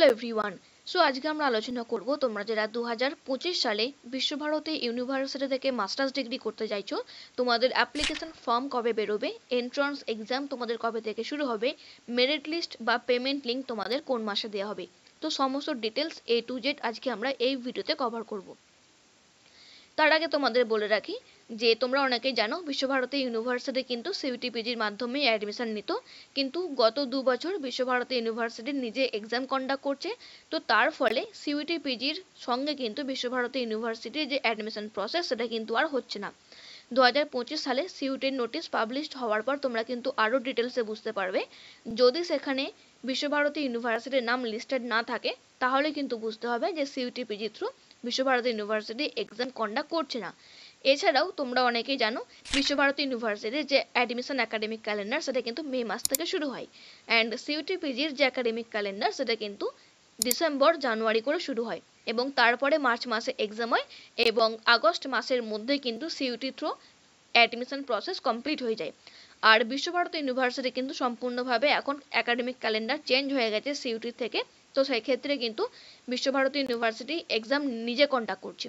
Hello everyone so আজকে আমরা আলোচনা করব তোমরা যারা দু সালে বিশ্বভারতী ইউনিভার্সিটি থেকে মাস্টার্স ডিগ্রি করতে চাইছো তোমাদের অ্যাপ্লিকেশন ফর্ম কবে বেরোবে এন্ট্রান্স এক্সাম তোমাদের কবে থেকে শুরু হবে মেরিট লিস্ট বা পেমেন্ট লিঙ্ক তোমাদের কোন মাসে দেওয়া হবে তো সমস্ত ডিটেলস এ টু জেড আজকে আমরা এই ভিডিওতে কভার করবো তার আগে তোমাদের বলে রাখি যে তোমরা অনেকেই জানো বিশ্বভারতী ইউনিভার্সিটি কিন্তু সিউটিপিজির মাধ্যমে অ্যাডমিশন নিত কিন্তু গত দু বছর বিশ্বভারতী ইউনিভার্সিটি নিজে এক্সাম কন্ডাক্ট করছে তো তার ফলে সিউটিপিজির সঙ্গে কিন্তু বিশ্বভারতী ইউনিভার্সিটির যে অ্যাডমিশন প্রসেস সেটা কিন্তু আর হচ্ছে না দু হাজার পঁচিশ সালে সিউটির নোটিশ পাবলিশড হওয়ার পর তোমরা কিন্তু আরও ডিটেলসে বুঝতে পারবে যদি সেখানে বিশ্বভারতী ইউনিভার্সিটির নাম লিস্টেড না থাকে তাহলে কিন্তু বুঝতে হবে যে CUET PG through Visva Bharati university exam conduct করছে না এছাড়াও তোমরা অনেকেই জানো বিশ্বভারতী ইউনিভার্সিটির যে অ্যাডমিশন একাডেমিক ক্যালেন্ডার সেটা কিন্তু মে মাস থেকে শুরু হয় অ্যান্ড সিউটিপিজির যে একাডেমিক ক্যালেন্ডার সেটা কিন্তু ডিসেম্বর জানুয়ারি করে শুরু হয় এবং তারপরে মার্চ মাসে এক্সাম হয় এবং আগস্ট মাসের মধ্যে কিন্তু CUET through admission process complete হয়ে যায় আর বিশ্বভারতী ইউনিভার্সিটি কিন্তু সম্পূর্ণভাবে এখন একাডেমিক ক্যালেন্ডার চেঞ্জ হয়ে গেছে সিইউটি থেকে তো সেই ক্ষেত্রে কিন্তু বিশ্বভারতী ইউনিভার্সিটি এক্সাম নিজে কন্ডাক্ট করছে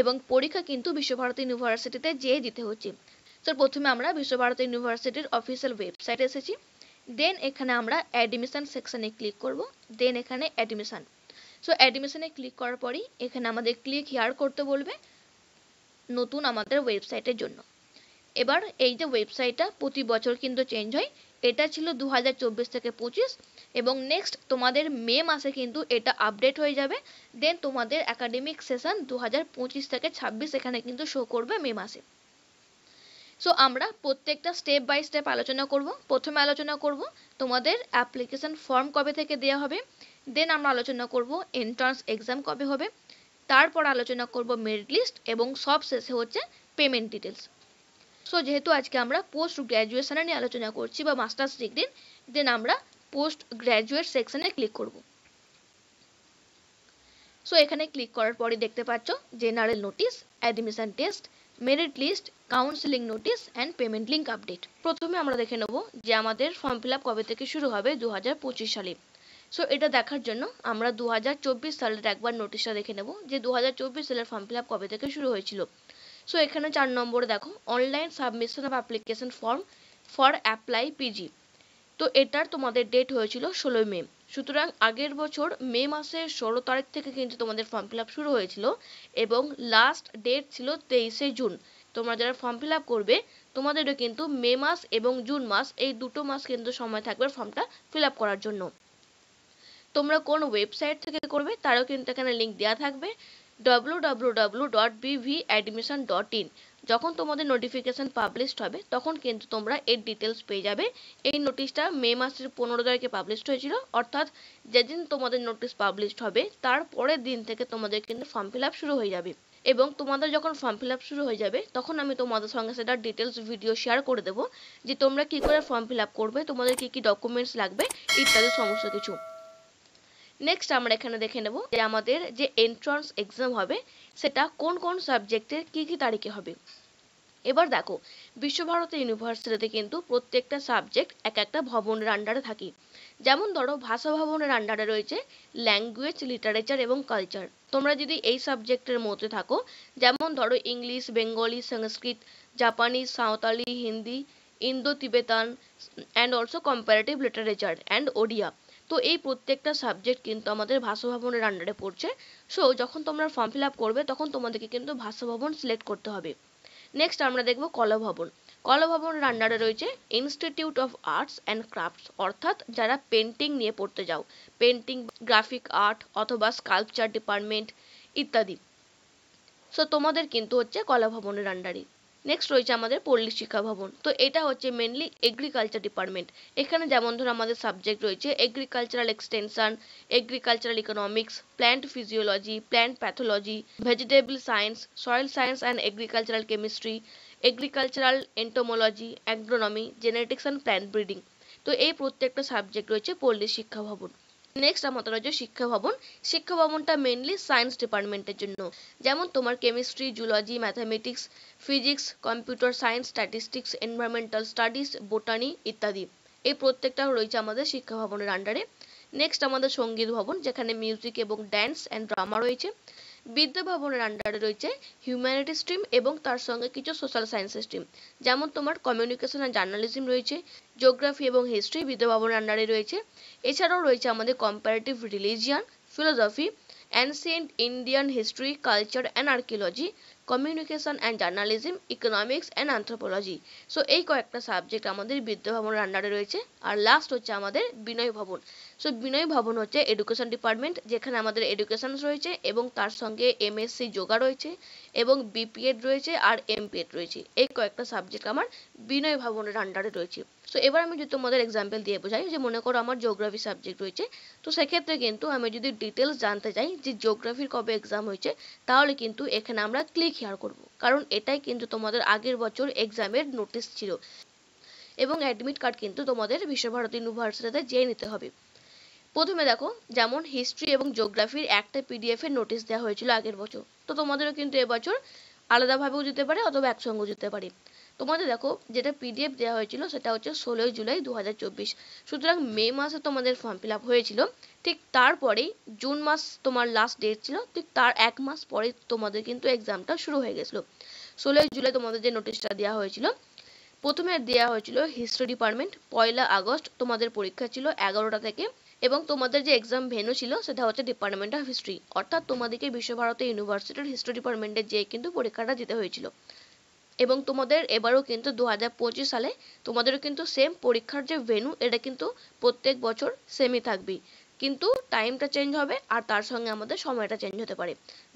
এবং পরীক্ষা কিন্তু বিশ্বভারতী ইউনিভার্সিটিতে যেয়ে দিতে হচ্ছে তো প্রথমে আমরা বিশ্বভারতী ইউনিভার্সিটির অফিসিয়াল ওয়েবসাইটে এসেছি দেন এখানে আমরা অ্যাডমিশন সেকশনে ক্লিক করব দেন এখানে অ্যাডমিশন সো অ্যাডমিশনে ক্লিক করার পরই এখানে আমাদের ক্লিক হিয়ার করতে বলবে নতুন আমাদের ওয়েবসাইটের জন্য এবার এই যে ওয়েবসাইটটা প্রতি বছর কিন্তু চেঞ্জ হয় এটা ছিল দু হাজার চব্বিশ থেকে পঁচিশ এবং নেক্সট তোমাদের মে মাসে কিন্তু এটা আপডেট হয়ে যাবে দেন তোমাদের একাডেমিক সেশন দু হাজার পঁচিশ থেকে ছাব্বিশ এখানে কিন্তু শো করবে মে মাসে সো আমরা প্রত্যেকটা স্টেপ বাই স্টেপ আলোচনা করব প্রথমে আলোচনা করব তোমাদের অ্যাপ্লিকেশন ফর্ম কবে থেকে দেওয়া হবে দেন আমরা আলোচনা করব এন্ট্রান্স এক্সাম কবে হবে তারপর আলোচনা করব মেরিট লিস্ট এবং সব শেষে হচ্ছে পেমেন্ট ডিটেলস সো যেহেতু আজকে আমরা পোস্ট গ্র্যাজুয়েশানে নিয়ে আলোচনা করছি বা মাস্টার্স ডিগ্রি দেন আমরা পোস্ট গ্র্যাজুয়েট সেকশানে ক্লিক করব সো এখানে ক্লিক করার পরে দেখতে পাচ্ছ general notice admission test merit list counselling notice and payment link update প্রথমে আমরা দেখে নেব যে আমাদের ফর্ম ফিল কবে থেকে শুরু হবে দু সালে সো এটা দেখার জন্য আমরা দু সালের একবার নোটিশটা দেখে নেব যে দু সালের ফর্ম ফিল কবে থেকে শুরু হয়েছিল সো এখানে চার নম্বরে দেখো online submission of application form for apply PG তো এটার তোমাদের ডেট হয়েছিল ষোলোই মে সুতরাং আগের বছর মে মাসের ষোলো তারিখ থেকে কিন্তু তোমাদের ফর্ম ফিল শুরু হয়েছিল এবং লাস্ট ডেট ছিল তেইশে জুন তোমরা যারা ফর্ম ফিল করবে তোমাদেরও কিন্তু মে মাস এবং জুন মাস এই দুটো মাস কিন্তু সময় থাকবে ফর্মটা ফিল করার জন্য তোমরা কোন ওয়েবসাইট থেকে করবে তারও কিন্তু এখানে লিঙ্ক দেওয়া থাকবে www.bvadmission.in যখন তোমাদের নোটিফিকেশন পাবলিশড হবে তখন কিন্তু তোমরা এর ডিটেলস পেয়ে যাবে এই নোটিশটা মে মাসের পনেরো তারিখে পাবলিশড হয়েছিল অর্থাৎ যেদিন তোমাদের নোটিশ পাবলিশড হবে তার পরের দিন থেকে তোমাদের কিন্তু ফর্ম ফিল শুরু হয়ে যাবে এবং তোমাদের যখন ফর্ম ফিল শুরু হয়ে যাবে তখন আমি তোমাদের সঙ্গে সেটা ডিটেলস ভিডিও শেয়ার করে দেবো যে তোমরা কি করে ফর্ম ফিল করবে তোমাদের কি কি ডকুমেন্টস লাগবে ইত্যাদি সমস্ত কিছু নেক্সট আমরা এখানে দেখে নেব যে আমাদের যে এন্ট্রান্স এক্সাম হবে সেটা কোন কোন সাবজেক্টের কি কি তারিখে হবে এবার দেখো বিশ্বভারতী ইউনিভার্সিটিতে কিন্তু প্রত্যেকটা সাবজেক্ট এক একটা ভবনের আন্ডারে থাকে যেমন ধরো ভাষা ভবনের আন্ডারে রয়েছে ল্যাঙ্গুয়েজ লিটারেচার এবং কালচার তোমরা যদি এই সাবজেক্টের মধ্যে থাকো যেমন ধরো ইংলিশ বেঙ্গলি সংস্কৃত জাপানি Santali Hindi Indo Tibetan and also comparative literature and Odia তো এই প্রত্যেকটা সাবজেক্ট কিন্তু আমাদের ভাষাভবনের আন্ডারে পড়ছে সো যখন তোমরা ফর্ম ফিল আপ করবে তখন তোমাদেরকে কিন্তু ভাষাভবন সিলেক্ট করতে হবে নেক্সট আমরা দেখব কলাভবন কলাভবনের আন্ডারে রয়েছে institute of arts and crafts অর্থাৎ যারা পেন্টিং নিয়ে পড়তে যাও পেন্টিং গ্রাফিক আর্ট অথবা স্কাল্পচার ডিপার্টমেন্ট ইত্যাদি সো তোমাদের কিন্তু হচ্ছে কলাভবনের আন্ডারে নেক্সট রয়েছে আমাদের পল্লী শিক্ষা ভবন তো এটা হচ্ছে মেনলি এগ্রিকালচার ডিপার্টমেন্ট এখানে যেমন ধরো আমাদের সাবজেক্ট রয়েছে agricultural extension agricultural economics plant physiology plant pathology vegetable science soil science and agricultural chemistry agricultural entomology agronomy genetics and plant breeding তো এই প্রত্যেকটা সাবজেক্ট রয়েছে পল্লী শিক্ষা ভবন নেক্সট আমাদের রয়েছে শিক্ষা ভবন শিক্ষা ভবনটা মেনলি সায়েন্স ডিপার্টমেন্টের জন্য যেমন তোমার chemistry zoology mathematics physics computer science statistics environmental studies botany ইত্যাদি এই প্রত্যেকটা রয়েছে আমাদের শিক্ষা ভবনের আন্ডারে নেক্সট আমাদের সঙ্গীত ভবন যেখানে মিউজিক এবং ড্যান্স অ্যান্ড ড্রামা রয়েছে বিদ্যা ভবনের আন্ডারে রয়েছে হিউম্যানিটিজ স্ট্রিম এবং তার সঙ্গে কিছু সোশ্যাল সায়েন্স স্ট্রিম যেমন তোমার কমিউনিকেশন আর জার্নালিজম রয়েছে জিওগ্রাফি এবং হিস্ট্রি বিদ্যা ভবনের আন্ডারে রয়েছে এছাড়াও রয়েছে আমাদের comparative religion philosophy, ancient Indian history, culture and archaeology, communication and journalism, economics and anthropology so এই কয়েকটা subject আমাদের বিদ্যা ভবনের আন্ডারে রয়েছে আর last হচ্ছে আমাদের বিনয় ভবন সো বিনয় ভবন হচ্ছে education department যেখানে আমাদের education রয়েছে এবং তার সঙ্গে MSc যোগা রয়েছে এবং BPED রয়েছে আর MPED রয়েছে এই কয়েকটা subject আমার বিনয় ভবনের আন্ডারে রয়েছে তো এবার আমি যদি তোমাদের example দিয়ে বোঝাই যে মনে করো আমার geography subject রয়েছে তো সেক্ষেত্রে কিন্তু আমি যদি details জানতে চাই যে geography র কবে exam হয়েছে তাহলে কিন্তু এখানে আমরা click here করব কারণ এটাই কিন্তু তোমাদের আগের বছর exam এর notice ছিল এবং অ্যাডমিট কার্ড কিন্তু তোমাদের বিশ্বভারতী ইউনিভার্সিটিতে যেয়ে নিতে হবে প্রথমে দেখো যেমন হিস্ট্রি এবং জিওগ্রাফির একটা পিডিএফ এর নোটিশ দেওয়া হয়েছিল আগের বছর তো তোমাদেরও কিন্তু এবছর আলাদাভাবেও যেতে পারে অথবা একসঙ্গেও যেতে পারে তোমাদের দেখো যেটা পিডিএফ দেওয়া হয়েছিল সেটা হচ্ছে ষোলোই জুলাই দু সুতরাং মে মাসে তোমাদের ফর্ম ফিল আপ হয়েছিল ঠিক তারপরেই জুন মাস তোমার লাস্ট ডেট ছিল ঠিক তার এক মাস পরে তোমাদের কিন্তু এক্সামটা শুরু হয়ে গেছিলো ষোলোই জুলাই তোমাদের যে নোটিশটা দেওয়া হয়েছিল প্রথমে দেওয়া হয়েছিল হিস্ট্রি ডিপার্টমেন্ট পয়লা আগস্ট তোমাদের পরীক্ষা ছিল এগারোটা থেকে এবং তোমাদের যে এক্সাম ভেনু ছিল সেটা হচ্ছে ডিপার্টমেন্ট অফ হিস্ট্রি অর্থাৎ তোমাদেরকে বিশ্বভারতী ইউনিভার্সিটির হিস্ট্রি ডিপার্টমেন্টের যেয়ে কিন্তু পরীক্ষাটা দিতে হয়েছিল এবং তোমাদের এবারও কিন্তু দু হাজার পঁচিশ সালে তোমাদেরও কিন্তু সেম পরীক্ষার যে ভেনু এটা কিন্তু প্রত্যেক বছর সেমই থাকবে কিন্তু টাইমটা চেঞ্জ হবে আর তার সঙ্গে আমাদের সময়টা চেঞ্জ হতে পারে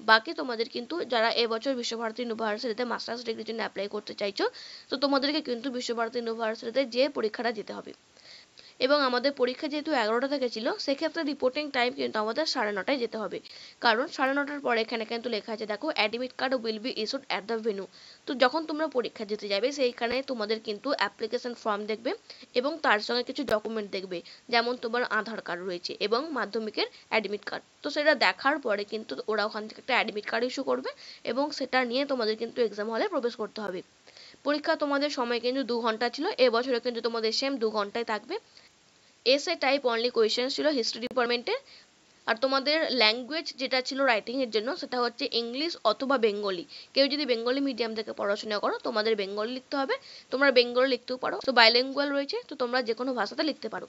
বাকি তোমাদের কিন্তু যারা এবছর বিশ্বভারতী ইউনিভার্সিটিতে মাস্টার্স ডিগ্রির জন্য অ্যাপ্লাই করতে চাইছো তো তোমাদেরকে কিন্তু বিশ্বভারতী ইউনিভার্সিটিতে যেয়ে পরীক্ষাটা দিতে হবে এবং আমাদের পরীক্ষা যেহেতু এগারোটা থেকে ছিল সেক্ষেত্রে রিপোর্টিং টাইম কিন্তু আমাদের সাড়ে নটায় যেতে হবে কারণ সাড়ে নটার পরে এখানে কিন্তু লেখা আছে দেখো admit card will be issued at the venue তো যখন তোমরা পরীক্ষা দিতে যাবে সেইখানে তোমাদের কিন্তু অ্যাপ্লিকেশন ফর্ম দেখবে এবং তার সঙ্গে কিছু ডকুমেন্ট দেখবে যেমন তোমার আধার কার্ড রয়েছে এবং মাধ্যমিকের অ্যাডমিট কার্ড তো সেটা দেখার পরে কিন্তু ওরা ওখান থেকে একটা অ্যাডমিট কার্ড ইস্যু করবে এবং সেটা নিয়ে তোমাদের কিন্তু এক্সাম হলে প্রবেশ করতে হবে পরীক্ষা তোমাদের সময় কিন্তু দু ঘন্টা ছিল এবছরে কিন্তু তোমাদের সেম দু ঘন্টায় থাকবে এসএ টাইপ অনলি কোয়েশ্চেন ছিল হিস্ট্রি ডিপার্টমেন্টের আর তোমাদের ল্যাঙ্গুয়েজ যেটা ছিল রাইটিংয়ের জন্য সেটা হচ্ছে ইংলিশ অথবা বেঙ্গলি কেউ যদি বেঙ্গলি মিডিয়াম থেকে পড়াশোনা করো তোমাদের বেঙ্গলি লিখতে হবে তোমরা বেঙ্গলি লিখতেও পারো তো বাইল্যাঙ্গুয়াল রয়েছে তো তোমরা যে কোনো ভাষাতে লিখতে পারো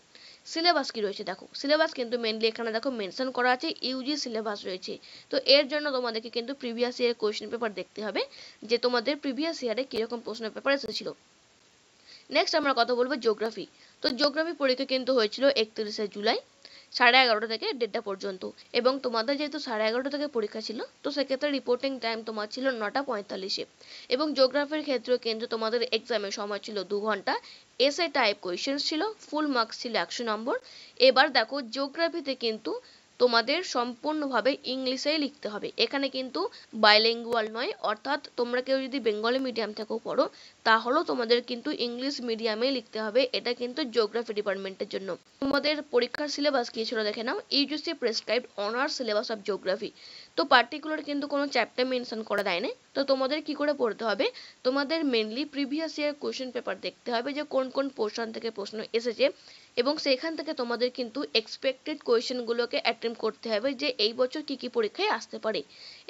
সিলেবাস কি রয়েছে দেখো সিলেবাস কিন্তু মেনলি এখানে দেখো মেনশন করা আছে ইউজি সিলেবাস রয়েছে তো এর জন্য তোমাদেরকে কিন্তু প্রিভিয়াস ইয়ার কোয়েশ্চেন পেপার দেখতে হবে যে তোমাদের প্রিভিয়াস ইয়ারে কীরকম প্রশ্ন পেপার এসেছিল নেক্সট আমরা কথা বলবো জিওগ্রাফি তো জিওগ্রাফি পরীক্ষা কিন্তু হয়েছিল একত্রিশে জুলাই সাড়ে এগারোটা থেকে দেড়টা পর্যন্ত এবং তোমাদের যেহেতু সাড়ে এগারোটা থেকে পরীক্ষা ছিল তো সেক্ষেত্রে রিপোর্টিং টাইম তোমার ছিল নটা পঁয়তাল্লিশে এবং জিওগ্রাফির ক্ষেত্রেও কিন্তু তোমাদের এক্সামের সময় ছিল দু ঘন্টা এসে টাইপ কোয়েশ্চেন্স ছিল ফুল মার্কস ছিল একশো নম্বর এবার দেখো জিওগ্রাফিতে কিন্তু তোমাদের সম্পূর্ণভাবে ইংলিশেই লিখতে হবে এখানে কিন্তু বাইলিঙ্গুয়াল নয় অর্থাৎ তোমরা কেউ যদি বেঙ্গলি মিডিয়াম থেকেও পড়ো তাহলেও তোমাদের কিন্তু ইংলিশ মিডিয়ামে লিখতে হবে এটা কিন্তু জিওগ্রাফি ডিপার্টমেন্টের জন্য তোমাদের পরীক্ষার সিলেবাস কি ছিল দেখে নাও UGC prescribe honours syllabus of geography তো পার্টিকুলার কিন্তু কোনো চ্যাপ্টার মেনশন করা দেয়নি তো তোমাদের কি করে পড়তে হবে তোমাদের mainly previous year question paper দেখতে হবে যে কোন কোন পোর্শন থেকে প্রশ্ন এসেছে এবং সেখান থেকে তোমাদের কিন্তু এক্সপেক্টেড কোয়েশনগুলোকে অ্যাটেম্প করতে হবে যে এই বছর কি কি পরীক্ষায় আসতে পারে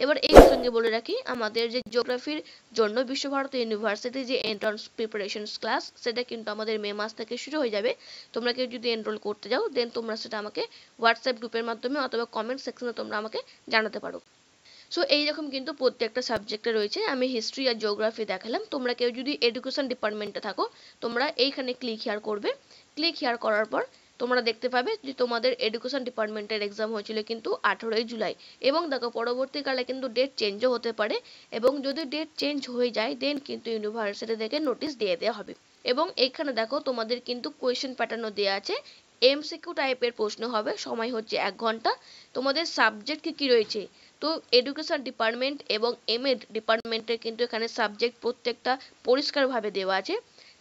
এবার এই সঙ্গে বলে রাখি আমাদের যে জিওগ্রাফির জন্য বিশ্বভারতী ইউনিভার্সিটি যে এন্ট্রান্স প্রিপারেশনস ক্লাস সেটা কিন্তু আমাদের মে মাস থেকে শুরু হয়ে যাবে তোমরা কেউ যদি এনরোল করতে যাও দেন তোমরা সেটা আমাকে হোয়াটসঅ্যাপ গ্রুপের মাধ্যমে অথবা কমেন্ট সেকশনে তোমরা আমাকে জানাতে পারো সো এইরকম কিন্তু প্রত্যেকটা সাবজেক্টে রয়েছে আমি হিস্ট্রি আর জিওগ্রাফি দেখালাম তোমরা কেউ যদি এডুকেশন ডিপার্টমেন্টে থাকো তোমরা এইখানে ক্লিক হেয়ার করবে ক্লিক হিয়ার করার পর তোমরা দেখতে পাবে যে তোমাদের এডুকেশন ডিপার্টমেন্টের এক্সাম হয়েছিল কিন্তু আঠেরোই জুলাই এবং দেখো পরবর্তীকালে কিন্তু ডেট চেঞ্জও হতে পারে এবং যদি ডেট চেঞ্জ হয়ে যায় দেন কিন্তু ইউনিভার্সিটি থেকে নোটিশ দিয়ে দেওয়া হবে এবং এখানে দেখো তোমাদের কিন্তু কোয়েশ্চেন প্যাটার্নও দেওয়া আছে এমসিকিউ টাইপের প্রশ্ন হবে সময় হচ্ছে এক ঘন্টা তোমাদের সাবজেক্ট কি কি রয়েছে তো এডুকেশন ডিপার্টমেন্ট এবং এমএড ডিপার্টমেন্টের কিন্তু এখানে সাবজেক্ট প্রত্যেকটা পরিষ্কারভাবে দেওয়া আছে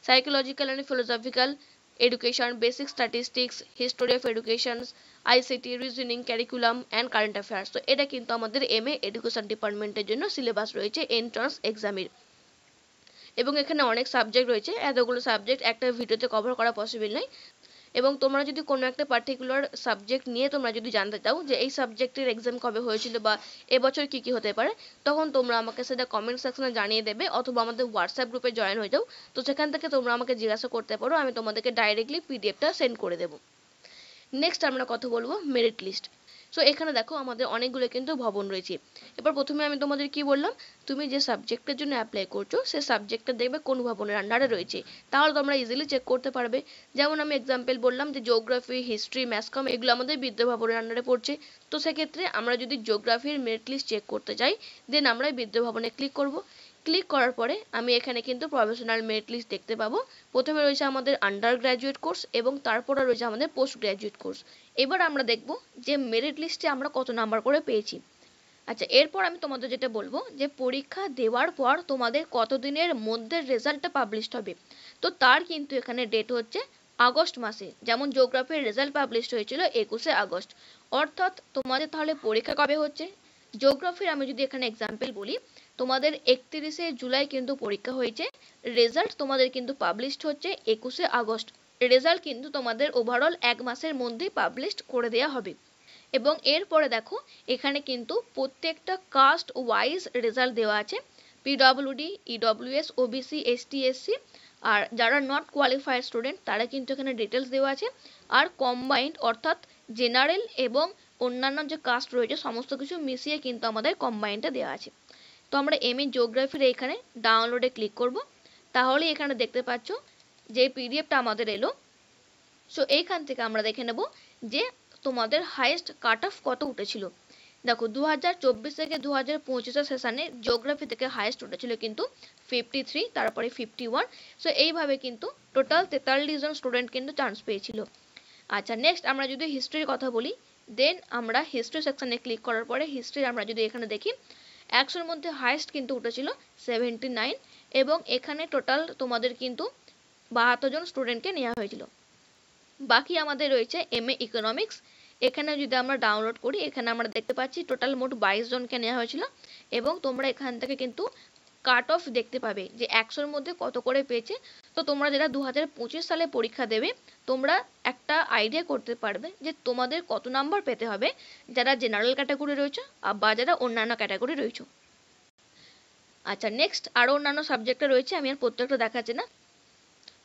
psychological and philosophical education, basic statistics, history of education, ICT, reasoning, curriculum and current affairs. তো এটা কিন্তু আমাদের MA education department এর জন্য syllabus রয়েছে entrance exam এর এবং এখানে অনেক subject রয়েছে এতগুলো subject একটা video তে cover করা possible নয় এবং তোমরা যদি কোনো একটা particular subject নিয়ে তোমরা যদি জানতে চাও যে এই subject এর exam কবে হয়েছিল বা এবছর কি কি হতে পারে তখন তোমরা আমাকে সেটা comment section এ জানিয়ে দেবে অথবা আমাদের হোয়াটসঅ্যাপ group এ join হয়ে যাও তো সেখান থেকে তোমরা আমাকে জিজ্ঞাসা করতে পারো আমি তোমাদেরকে directly PDF টা send করে দেবো next আমরা কথা বলবো merit list সো এখানে দেখো আমাদের অনেকগুলো কিন্তু ভবন রয়েছে এবার প্রথমে আমি তোমাদের কি বললাম তুমি যে সাবজেক্টের জন্য অ্যাপ্লাই করছো সে সাবজেক্টটা দেখবে কোন ভবনের আন্ডারে রয়েছে তাহলে তোমরা ইজিলি চেক করতে পারবে যেমন আমি এক্সাম্পল বললাম যে জিওগ্রাফি হিস্ট্রি ম্যাসকম এগুলো আমাদের বিদ্যা ভবনের আন্ডারে পড়ছে তো সেক্ষেত্রে আমরা যদি জিওগ্রাফির মেরিট লিস্ট চেক করতে চাই দেন আমরা বিদ্যা ভবনে ক্লিক করবো ক্লিক করার পরে আমি এখানে কিন্তু প্রফেশনাল মেরিট লিস্ট দেখতে পাবো প্রথমে রয়েছে আমাদের আন্ডার গ্র্যাজুয়েট কোর্স এবং তারপরে রয়েছে আমাদের পোস্ট গ্র্যাজুয়েট কোর্স এবার আমরা দেখব যে মেরিট লিস্টে আমরা কত নাম্বার করে পেয়েছি আচ্ছা এরপর আমি তোমাদের যেটা বলবো যে পরীক্ষা দেওয়ার পর তোমাদের কতদিনের মধ্যে রেজাল্টটা পাবলিশড হবে তো তার কিন্তু এখানে ডেট হচ্ছে আগস্ট মাসে যেমন জিওগ্রাফির রেজাল্ট পাবলিশ হয়েছিল একুশে আগস্ট অর্থাৎ তোমাদের তাহলে পরীক্ষা কবে হচ্ছে জিওগ্রাফির আমি যদি এখানে এক্সাম্পল বলি তোমাদের একত্রিশে জুলাই কিন্তু পরীক্ষা হয়েছে রেজাল্ট তোমাদের কিন্তু পাবলিশড হচ্ছে একুশে আগস্ট রেজাল্ট কিন্তু তোমাদের ওভারঅল এক মাসের মধ্যেই পাবলিশড করে দেওয়া হবে এবং এরপরে দেখো এখানে কিন্তু প্রত্যেকটা কাস্ট ওয়াইজ রেজাল্ট দেওয়া আছে PWD EWS OBC ST SC আর যারা নট কোয়ালিফাইড স্টুডেন্ট তারা কিন্তু এখানে ডিটেলস দেওয়া আছে আর কম্বাইন্ড অর্থাৎ জেনারেল এবং অন্যান্য যে কাস্ট রয়েছে সমস্ত কিছু মিশিয়ে কিন্তু আমাদের কম্বাইন্ডটা দেওয়া আছে তো আমরা এমএ জিওগ্রাফির e এখানে ডাউনলোডে ক্লিক করব তাহলে এখানে দেখতে পাচ্ছ যে পিডিএফটা আমাদের এলো সো এইখান থেকে আমরা দেখে নেব যে তোমাদের হাইয়েস্ট কাট অফ কত উঠেছিল দেখো দু থেকে দু হাজার পঁচিশের সেশানে জিওগ্রাফি থেকে হাইয়েস্ট উঠেছিল কিন্তু ফিফটি থ্রি তারপরে ফিফটি ওয়ান সো এইভাবে কিন্তু টোটাল তেতাল্লিশ জন স্টুডেন্ট কিন্তু চান্স পেয়েছিল আচ্ছা নেক্সট আমরা যদি হিস্ট্রির কথা বলি দেন আমরা হিস্ট্রি সেকশানে ক্লিক করার পরে হিস্ট্রির আমরা যদি এখানে দেখি একশোর মধ্যে হাইস্ট কিন্তু ওটা ছিল সেভেন্টি নাইন এবং এখানে টোটাল তোমাদের কিন্তু বাহাত্তর জন স্টুডেন্টকে নেওয়া হয়েছিল বাকি আমাদের রয়েছে এম এ ইকোনমিক্স এখানে যদি আমরা ডাউনলোড করি এখানে আমরা দেখতে পাচ্ছি টোটাল মোট বাইশ জনকে নেওয়া হয়েছিল এবং তোমরা এখান থেকে কিন্তু কাট অফ দেখতে পাবে যে একশোর মধ্যে কত করে পেয়েছে তো তোমরা যেটা দু পঁচিশ সালে পরীক্ষা দেবে তোমরা একটা আইডিয়া করতে পারবে যে তোমাদের কত নাম্বার পেতে হবে যারা জেনারেল ক্যাটাগরি রয়েছে বা যারা অন্যান্য ক্যাটাগরি রয়েছে আচ্ছা নেক্সট আরও অন্যান্য সাবজেক্টে রয়েছে আমি আর প্রত্যেকটা দেখাচ্ছি না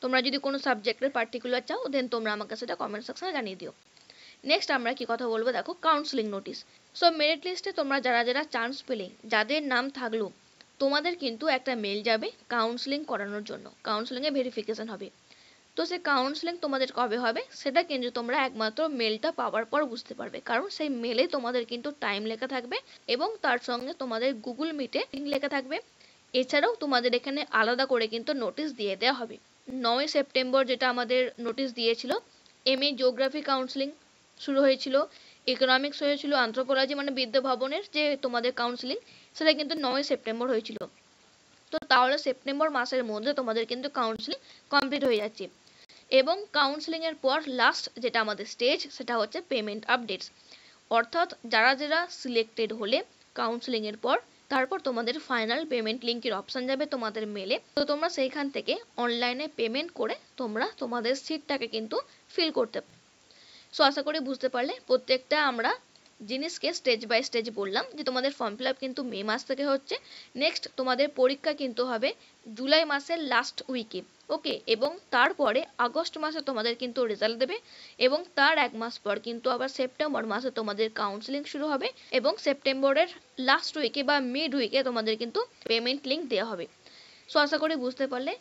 তোমরা যদি কোনো সাবজেক্টের পার্টিকুলার চাও দেন তোমরা আমাকে সেটা কমেন্ট সেকশনে জানিয়ে দিও নেক্সট আমরা কি কথা বলবো দেখো কাউন্সিলিং নোটিস সো মেরিট লিস্টে তোমরা যারা যারা চান্স পেলে যাদের নাম থাকলো তোমাদের কিন্তু একটা মেল যাবে কাউন্সিলিং করানোর জন্য কাউন্সিলিংয়ে ভেরিফিকেশন হবে তো সেই কাউন্সিলিং তোমাদের কবে হবে সেটা কিন্তু তোমরা একমাত্র মেলটা পাওয়ার পর বুঝতে পারবে কারণ সেই মেলে তোমাদের কিন্তু টাইম লেখা থাকবে এবং তার সঙ্গে তোমাদের গুগল মিটে লেখা থাকবে এছাড়াও তোমাদের এখানে আলাদা করে কিন্তু নোটিশ দিয়ে দেওয়া হবে নয় সেপ্টেম্বর যেটা আমাদের নোটিশ দিয়েছিল এম এ জিওগ্রাফি কাউন্সিলিং শুরু হয়েছিল ইকোনমিক্স হয়েছিল আন্থ্রোপোলজি মানে বিদ্যা ভবনের যে তোমাদের কাউন্সিলিং সেটা কিন্তু নয় সেপ্টেম্বর হয়েছিল তো তাহলে সেপ্টেম্বর মাসের মধ্যে তোমাদের কিন্তু কাউন্সিলিং কমপ্লিট হয়ে যাচ্ছে এবং এর পর লাস্ট যেটা আমাদের স্টেজ সেটা হচ্ছে পেমেন্ট আপডেটস অর্থাৎ যারা যারা সিলেক্টেড হলে এর পর তারপর তোমাদের ফাইনাল পেমেন্ট লিঙ্কের অপশন যাবে তোমাদের মেলে তো তোমরা সেইখান থেকে অনলাইনে পেমেন্ট করে তোমরা তোমাদের সিটটাকে কিন্তু ফিল করতে সো আশা করি বুঝতে পারলে প্রত্যেকটা আমরা জিনিসকে স্টেজ বাই স্টেজ বললাম যে তোমাদের ফর্ম ফিল কিন্তু মে মাস থেকে হচ্ছে নেক্সট তোমাদের পরীক্ষা কিন্তু হবে জুলাই মাসের লাস্ট উইকে ওকে এবং তারপরে আগস্ট মাসে তোমাদের কিন্তু রেজাল্ট দেবে এবং তার এক মাস পর কিন্তু আবার সেপ্টেম্বর মাসে তোমাদের কাউন্সিলিং শুরু হবে এবং সেপ্টেম্বরের লাস্ট উইকে বা মিড উইকে তোমাদের কিন্তু পেমেন্ট লিঙ্ক দেওয়া হবে সো আশা করি বুঝতে পারলে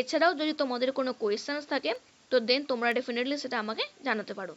এছাড়াও যদি তোমাদের কোনো কোয়েশ্চেন্স থাকে তো দেন তোমরা ডেফিনেটলি সেটা আমাকে জানাতে পারো